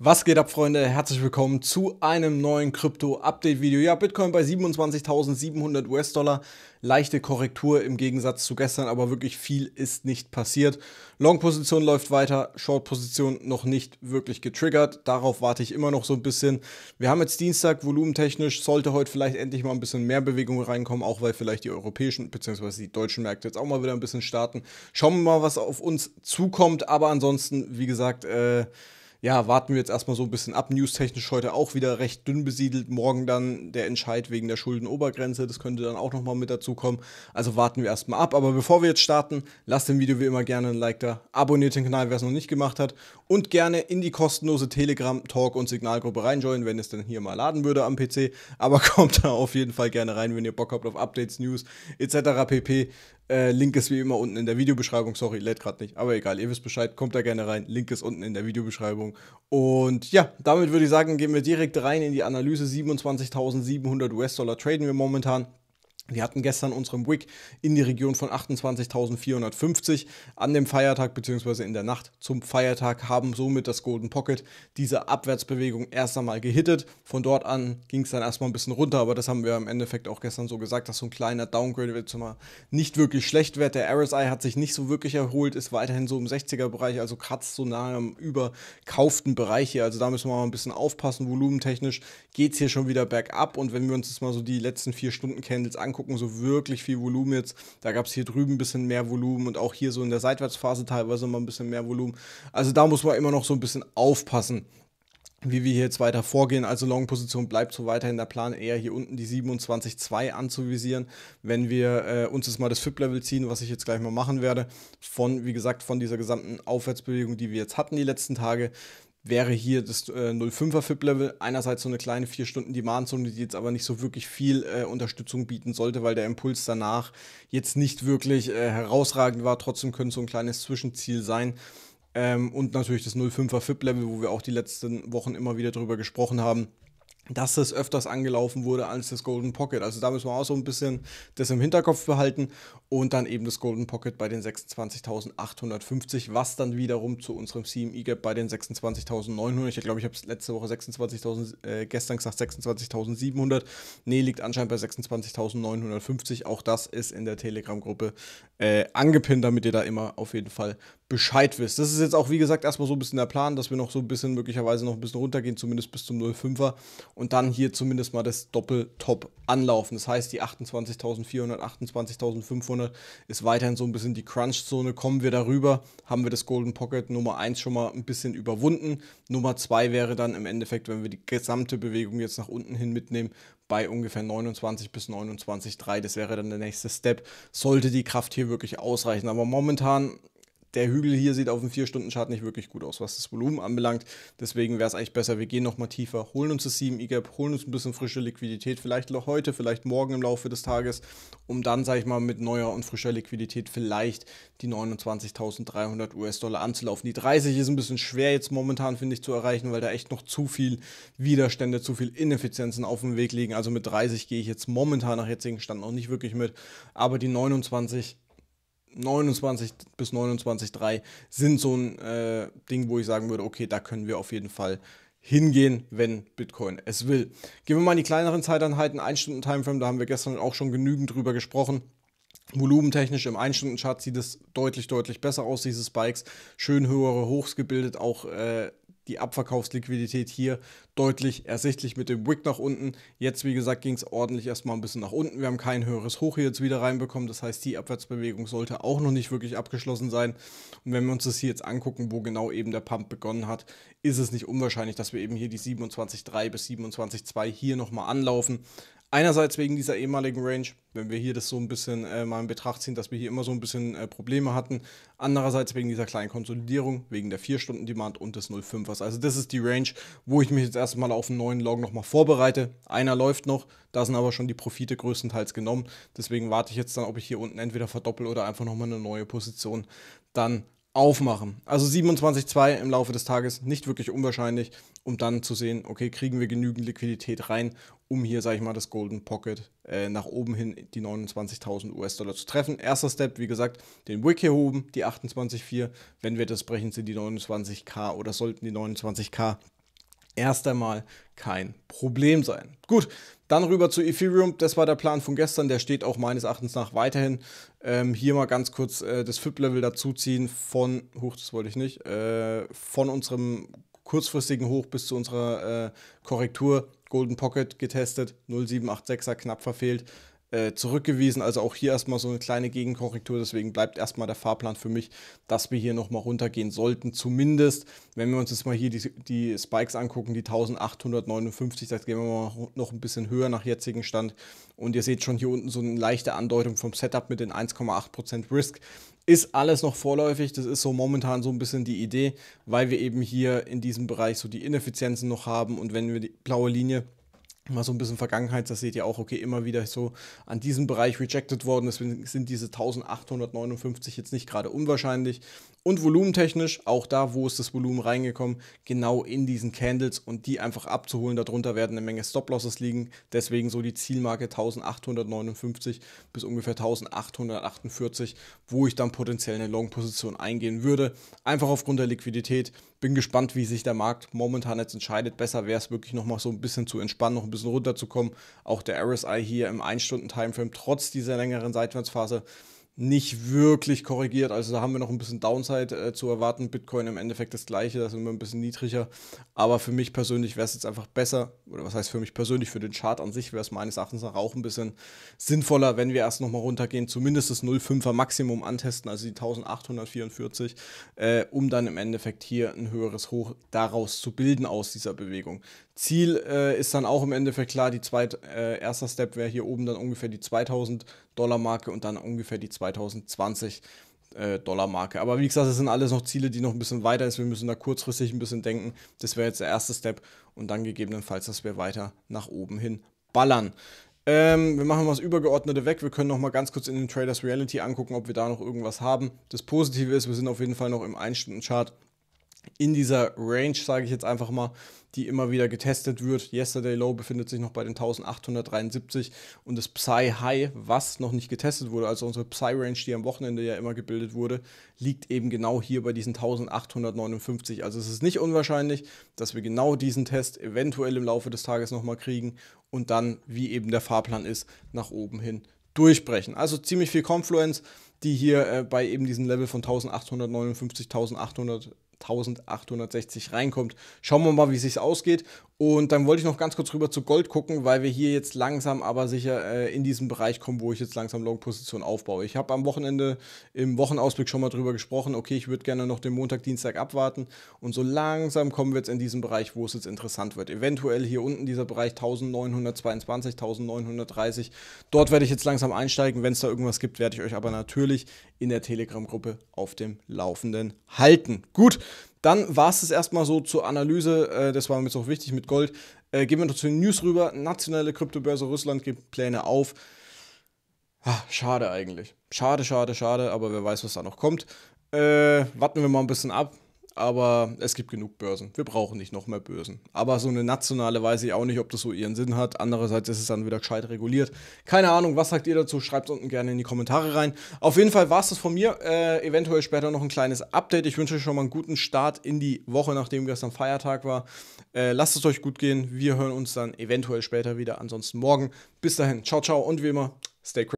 Was geht ab, Freunde? Herzlich willkommen zu einem neuen Krypto-Update-Video. Ja, Bitcoin bei 27.700 US-Dollar. Leichte Korrektur im Gegensatz zu gestern, aber wirklich viel ist nicht passiert. Long-Position läuft weiter, Short-Position noch nicht wirklich getriggert. Darauf warte ich immer noch so ein bisschen. Wir haben jetzt Dienstag, volumentechnisch sollte heute vielleicht endlich mal ein bisschen mehr Bewegung reinkommen, auch weil vielleicht die europäischen bzw. die deutschen Märkte jetzt auch mal wieder ein bisschen starten. Schauen wir mal, was auf uns zukommt, aber ansonsten, wie gesagt, äh, ja, warten wir jetzt erstmal so ein bisschen ab. News-technisch heute auch wieder recht dünn besiedelt. Morgen dann der Entscheid wegen der Schuldenobergrenze. Das könnte dann auch nochmal mit dazu kommen. Also warten wir erstmal ab. Aber bevor wir jetzt starten, lasst dem Video wie immer gerne ein Like da. Abonniert den Kanal, wer es noch nicht gemacht hat. Und gerne in die kostenlose Telegram, Talk und Signalgruppe reinjoinen, wenn es denn hier mal laden würde am PC. Aber kommt da auf jeden Fall gerne rein, wenn ihr Bock habt auf Updates, News etc. pp. Äh, Link ist wie immer unten in der Videobeschreibung. Sorry, lädt gerade nicht. Aber egal, ihr wisst Bescheid. Kommt da gerne rein. Link ist unten in der Videobeschreibung. Und ja, damit würde ich sagen, gehen wir direkt rein in die Analyse. 27.700 US-Dollar traden wir momentan. Wir hatten gestern unseren Wick in die Region von 28.450 an dem Feiertag bzw. in der Nacht zum Feiertag, haben somit das Golden Pocket diese Abwärtsbewegung erst einmal gehittet. Von dort an ging es dann erstmal ein bisschen runter, aber das haben wir im Endeffekt auch gestern so gesagt, dass so ein kleiner Downgrade jetzt mal nicht wirklich schlecht wird. Der RSI hat sich nicht so wirklich erholt, ist weiterhin so im 60er-Bereich, also kratzt so nahe am überkauften Bereich hier. Also da müssen wir mal ein bisschen aufpassen. Volumentechnisch geht es hier schon wieder bergab und wenn wir uns jetzt mal so die letzten vier Stunden Candles angucken, angucken, so wirklich viel Volumen jetzt. Da gab es hier drüben ein bisschen mehr Volumen und auch hier so in der Seitwärtsphase teilweise mal ein bisschen mehr Volumen. Also da muss man immer noch so ein bisschen aufpassen wie wir hier jetzt weiter vorgehen. Also Long-Position bleibt so weiterhin der Plan, eher hier unten die 27,2 anzuvisieren. Wenn wir äh, uns jetzt mal das FIP-Level ziehen, was ich jetzt gleich mal machen werde, von, wie gesagt, von dieser gesamten Aufwärtsbewegung, die wir jetzt hatten die letzten Tage, wäre hier das äh, 05er FIP-Level einerseits so eine kleine 4-Stunden-Demand-Zone, die jetzt aber nicht so wirklich viel äh, Unterstützung bieten sollte, weil der Impuls danach jetzt nicht wirklich äh, herausragend war. Trotzdem könnte so ein kleines Zwischenziel sein. Ähm, und natürlich das 05er FIP-Level, wo wir auch die letzten Wochen immer wieder drüber gesprochen haben dass das öfters angelaufen wurde als das Golden Pocket. Also da müssen wir auch so ein bisschen das im Hinterkopf behalten und dann eben das Golden Pocket bei den 26.850, was dann wiederum zu unserem CME Gap bei den 26.900, ich glaube, ich habe es letzte Woche 26.000, äh, gestern gesagt 26.700, nee, liegt anscheinend bei 26.950. Auch das ist in der Telegram-Gruppe äh, angepinnt, damit ihr da immer auf jeden Fall Bescheid wisst. Das ist jetzt auch, wie gesagt, erstmal so ein bisschen der Plan, dass wir noch so ein bisschen möglicherweise noch ein bisschen runtergehen, zumindest bis zum 05er und dann hier zumindest mal das Doppeltop anlaufen. Das heißt, die 28.400, 28.500 ist weiterhin so ein bisschen die Crunch-Zone. Kommen wir darüber, haben wir das Golden Pocket Nummer 1 schon mal ein bisschen überwunden. Nummer 2 wäre dann im Endeffekt, wenn wir die gesamte Bewegung jetzt nach unten hin mitnehmen, bei ungefähr 29 bis 29,3. Das wäre dann der nächste Step, sollte die Kraft hier wirklich ausreichen. Aber momentan der Hügel hier sieht auf dem 4-Stunden-Chart nicht wirklich gut aus, was das Volumen anbelangt. Deswegen wäre es eigentlich besser, wir gehen nochmal tiefer, holen uns das 7 e gap holen uns ein bisschen frische Liquidität, vielleicht noch heute, vielleicht morgen im Laufe des Tages, um dann, sage ich mal, mit neuer und frischer Liquidität vielleicht die 29.300 US-Dollar anzulaufen. Die 30 ist ein bisschen schwer jetzt momentan, finde ich, zu erreichen, weil da echt noch zu viel Widerstände, zu viel Ineffizienzen auf dem Weg liegen. Also mit 30 gehe ich jetzt momentan nach jetzigen Stand noch nicht wirklich mit, aber die 29 29 bis 29,3 sind so ein äh, Ding, wo ich sagen würde, okay, da können wir auf jeden Fall hingehen, wenn Bitcoin es will. Gehen wir mal in die kleineren Zeiteinheiten, 1 Stunden Timeframe, da haben wir gestern auch schon genügend drüber gesprochen. Volumentechnisch im 1-Stunden-Chart sieht es deutlich, deutlich besser aus, diese Spikes. Schön höhere Hochs gebildet, auch äh, die Abverkaufsliquidität hier deutlich ersichtlich mit dem Wick nach unten. Jetzt, wie gesagt, ging es ordentlich erstmal ein bisschen nach unten. Wir haben kein höheres Hoch hier jetzt wieder reinbekommen. Das heißt, die Abwärtsbewegung sollte auch noch nicht wirklich abgeschlossen sein. Und wenn wir uns das hier jetzt angucken, wo genau eben der Pump begonnen hat, ist es nicht unwahrscheinlich, dass wir eben hier die 27.3 bis 27.2 hier nochmal anlaufen. Einerseits wegen dieser ehemaligen Range, wenn wir hier das so ein bisschen äh, mal in Betracht ziehen, dass wir hier immer so ein bisschen äh, Probleme hatten. Andererseits wegen dieser kleinen Konsolidierung, wegen der 4-Stunden-Demand und des 05er sowas. Also das ist die Range, wo ich mich jetzt erstmal auf einen neuen Long nochmal vorbereite. Einer läuft noch, da sind aber schon die Profite größtenteils genommen. Deswegen warte ich jetzt dann, ob ich hier unten entweder verdoppel oder einfach nochmal eine neue Position dann aufmachen. Also 27,2 im Laufe des Tages, nicht wirklich unwahrscheinlich, um dann zu sehen, okay, kriegen wir genügend Liquidität rein, um hier, sage ich mal, das Golden Pocket äh, nach oben hin die 29.000 US-Dollar zu treffen. Erster Step, wie gesagt, den Wick hier oben, die 28,4. Wenn wir das brechen, sind die 29k oder sollten die 29k erst einmal kein Problem sein. Gut, dann rüber zu Ethereum. Das war der Plan von gestern. Der steht auch meines Erachtens nach weiterhin. Ähm, hier mal ganz kurz äh, das FIP-Level dazuziehen von, hoch, das wollte ich nicht, äh, von unserem kurzfristigen Hoch bis zu unserer äh, Korrektur. Golden Pocket getestet, 0,786er knapp verfehlt. Äh, zurückgewiesen. Also auch hier erstmal so eine kleine Gegenkorrektur. Deswegen bleibt erstmal der Fahrplan für mich, dass wir hier nochmal runtergehen sollten. Zumindest, wenn wir uns jetzt mal hier die, die Spikes angucken, die 1859, das gehen wir mal noch ein bisschen höher nach jetzigem Stand. Und ihr seht schon hier unten so eine leichte Andeutung vom Setup mit den 1,8% Risk ist alles noch vorläufig. Das ist so momentan so ein bisschen die Idee, weil wir eben hier in diesem Bereich so die Ineffizienzen noch haben. Und wenn wir die blaue Linie mal so ein bisschen Vergangenheit, das seht ihr auch, okay, immer wieder so an diesem Bereich rejected worden, deswegen sind diese 1859 jetzt nicht gerade unwahrscheinlich. Und volumentechnisch, auch da, wo ist das Volumen reingekommen, genau in diesen Candles und die einfach abzuholen, darunter werden eine Menge Stop-Losses liegen, deswegen so die Zielmarke 1859 bis ungefähr 1848, wo ich dann potenziell eine Long-Position eingehen würde, einfach aufgrund der Liquidität, bin gespannt, wie sich der Markt momentan jetzt entscheidet. Besser wäre es wirklich nochmal so ein bisschen zu entspannen, noch ein bisschen runterzukommen. Auch der RSI hier im 1-Stunden-Timeframe, trotz dieser längeren Seitwärtsphase, nicht wirklich korrigiert. Also da haben wir noch ein bisschen Downside äh, zu erwarten. Bitcoin im Endeffekt das gleiche, da sind wir ein bisschen niedriger. Aber für mich persönlich wäre es jetzt einfach besser, oder was heißt für mich persönlich, für den Chart an sich wäre es meines Erachtens nach auch ein bisschen sinnvoller, wenn wir erst nochmal runtergehen, zumindest das 0,5er Maximum antesten, also die 1844, äh, um dann im Endeffekt hier ein höheres Hoch daraus zu bilden aus dieser Bewegung. Ziel äh, ist dann auch im Endeffekt klar, die zweit, äh, erster Step wäre hier oben dann ungefähr die 2000 Dollar Marke und dann ungefähr die 2020 äh, Dollar Marke. Aber wie gesagt, das sind alles noch Ziele, die noch ein bisschen weiter ist. Wir müssen da kurzfristig ein bisschen denken. Das wäre jetzt der erste Step und dann gegebenenfalls, dass wir weiter nach oben hin ballern. Ähm, wir machen was Übergeordnete weg. Wir können noch mal ganz kurz in den Traders Reality angucken, ob wir da noch irgendwas haben. Das Positive ist, wir sind auf jeden Fall noch im 1-Stunden-Chart in dieser Range, sage ich jetzt einfach mal, die immer wieder getestet wird. Yesterday Low befindet sich noch bei den 1873 und das Psi High, was noch nicht getestet wurde, also unsere Psi Range, die am Wochenende ja immer gebildet wurde, liegt eben genau hier bei diesen 1859. Also es ist nicht unwahrscheinlich, dass wir genau diesen Test eventuell im Laufe des Tages nochmal kriegen und dann, wie eben der Fahrplan ist, nach oben hin durchbrechen. Also ziemlich viel Confluence, die hier äh, bei eben diesem Level von 1859, 1800 1860 reinkommt. Schauen wir mal, wie es ausgeht. Und dann wollte ich noch ganz kurz rüber zu Gold gucken, weil wir hier jetzt langsam aber sicher äh, in diesen Bereich kommen, wo ich jetzt langsam Long-Position aufbaue. Ich habe am Wochenende im Wochenausblick schon mal drüber gesprochen, okay, ich würde gerne noch den Montag, Dienstag abwarten. Und so langsam kommen wir jetzt in diesen Bereich, wo es jetzt interessant wird. Eventuell hier unten dieser Bereich 1922, 1930. Dort werde ich jetzt langsam einsteigen. Wenn es da irgendwas gibt, werde ich euch aber natürlich in der Telegram-Gruppe auf dem Laufenden halten. Gut, dann war es das erstmal so zur Analyse, äh, das war mir jetzt auch wichtig mit Gold. Äh, gehen wir noch zu den News rüber. Nationale Kryptobörse Russland gibt Pläne auf. Ach, schade eigentlich. Schade, schade, schade, aber wer weiß, was da noch kommt. Äh, warten wir mal ein bisschen ab aber es gibt genug Börsen. Wir brauchen nicht noch mehr Börsen. Aber so eine nationale weiß ich auch nicht, ob das so ihren Sinn hat. Andererseits ist es dann wieder gescheit reguliert. Keine Ahnung, was sagt ihr dazu? Schreibt es unten gerne in die Kommentare rein. Auf jeden Fall war es das von mir. Äh, eventuell später noch ein kleines Update. Ich wünsche euch schon mal einen guten Start in die Woche, nachdem gestern Feiertag war. Äh, lasst es euch gut gehen. Wir hören uns dann eventuell später wieder. Ansonsten morgen. Bis dahin. Ciao, ciao und wie immer, stay crazy.